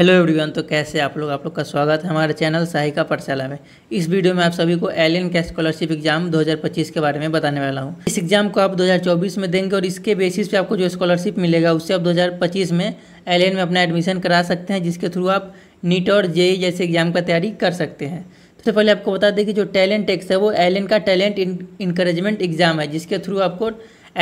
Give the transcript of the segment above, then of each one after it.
hello everyone तो कैसे आप लोग आप लोग का स्वागत है हमारे चैनल सहायिका पाठशाला में इस वीडियो में आप सभी को एलियन कैश स्कॉलरशिप एग्जाम 2025 के बारे में बताने वाला हूं इस एग्जाम को आप 2024 में देंगे और इसके बेसिस पे आपको जो स्कॉलरशिप मिलेगा उससे आप 2025 में एलियन में अपना एडमिशन करा सकते हैं जिसके थ्रू आप नीट और जेई जैसे एग्जाम का तैयारी कर सकते हैं सबसे तो पहले आपको बता दें कि जो टैलेंट टेक्स है वो एलियन का टैलेंट इंकरेजमेंट एग्जाम है जिसके थ्रू आपको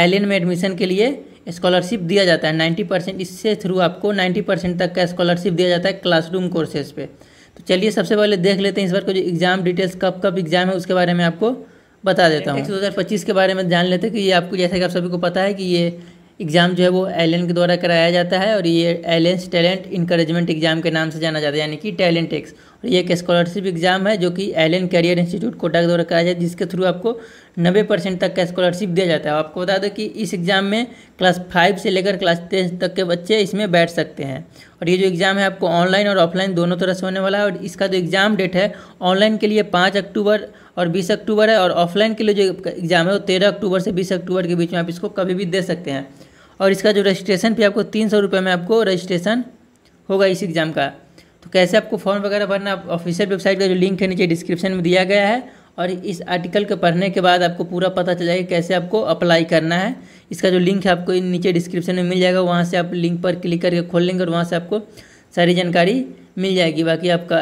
एलियन में एडमिशन के लिए स्कॉलरशिप दिया जाता है नाइन्टी परसेंट इससे थ्रू आपको नाइन्टी परसेंट तक का स्कॉलरशिप दिया जाता है क्लासरूम कोर्सेज पे तो चलिए सबसे पहले देख लेते हैं इस बार का जो एग्ज़ाम डिटेल्स कब कब एग्ज़ाम है उसके बारे में आपको बता देता हूँ दो हज़ार पच्चीस के बारे में जान लेते हैं कि ये आपको जैसा कि आप सभी को पता है कि ये एग्ज़ाम जो है वो एल के द्वारा कराया जाता है और ये एल टैलेंट इंकरेजमेंट एग्ज़ाम के नाम से जाना जाता है यानी कि टैलेंट एक्स और ये एक स्कॉलरशिप एग्ज़ाम है जो कि एल करियर इंस्टीट्यूट कोटा के द्वारा कराया जाता है जिसके थ्रू आपको नब्बे परसेंट तक का स्कॉलरशिप दिया जाता है आपको बता दें कि इस एग्ज़ाम में क्लास फाइव से लेकर क्लास टेन तक के बच्चे इसमें बैठ सकते हैं और ये जो एग्ज़ाम है आपको ऑनलाइन और ऑफलाइन दोनों तरह से होने वाला है और इसका जो एग्ज़ाम डेट है ऑनलाइन के लिए पाँच अक्टूबर और बीस अक्टूबर है और ऑफलाइन के लिए जो एग्ज़ाम है वो तेरह अक्टूबर से बीस अक्टूबर के बीच में आप इसको कभी भी दे सकते हैं और इसका जो रजिस्ट्रेशन भी आपको तीन सौ रुपये में आपको रजिस्ट्रेशन होगा इस एग्ज़ाम का तो कैसे आपको फॉर्म वगैरह भरना ऑफिशियल वेबसाइट का जो लिंक है नीचे डिस्क्रिप्शन में दिया गया है और इस आर्टिकल के पढ़ने के बाद आपको पूरा पता चल जाएगा कैसे आपको अप्लाई करना है इसका जो लिंक है आपको नीचे डिस्क्रिप्शन में मिल जाएगा वहाँ से आप लिंक पर क्लिक करके खोल लेंगे और वहाँ से आपको सारी जानकारी मिल जाएगी बाकी आपका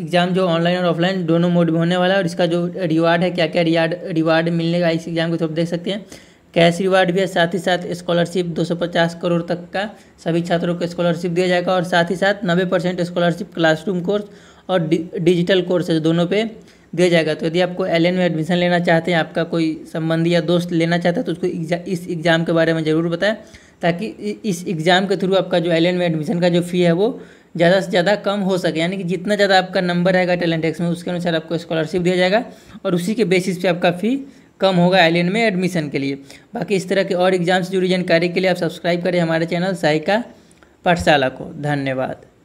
एग्ज़ाम जो ऑनलाइन और ऑफलाइन दोनों मोड में होने वाला है और इसका जो रिवार्ड है क्या क्या रिवार्ड रिवार्ड मिलने का इस एग्ज़ाम को तो आप देख सकते हैं कैश रिवार्ड भी है साथ ही साथ स्कॉलरशिप 250 करोड़ तक का सभी छात्रों को स्कॉलरशिप दिया जाएगा और साथ ही साथ 90 परसेंट स्कॉलरशिप क्लासरूम कोर्स और डि, डिजिटल कोर्सेज दोनों पे दिया जाएगा तो यदि आपको एल में एडमिशन लेना चाहते हैं आपका कोई संबंधी या दोस्त लेना चाहता है तो उसको इग्जा, इस एग्ज़ाम के बारे में ज़रूर बताएं ताकि इस एग्ज़ाम के थ्रू आपका जो एल में एडमिशन का जो फ़ी है वो ज़्यादा से ज़्यादा कम हो सके यानी कि जितना ज़्यादा आपका नंबर आएगा टैलेंट एक्स में उसके अनुसार आपको स्कॉलरशिप दिया जाएगा और उसी के बेसिस पे आपका फ़ी कम होगा एलियन में एडमिशन के लिए बाकी इस तरह के और एग्ज़ाम से जुड़ी जानकारी के लिए आप सब्सक्राइब करें हमारे चैनल सहायिका पाठशाला को धन्यवाद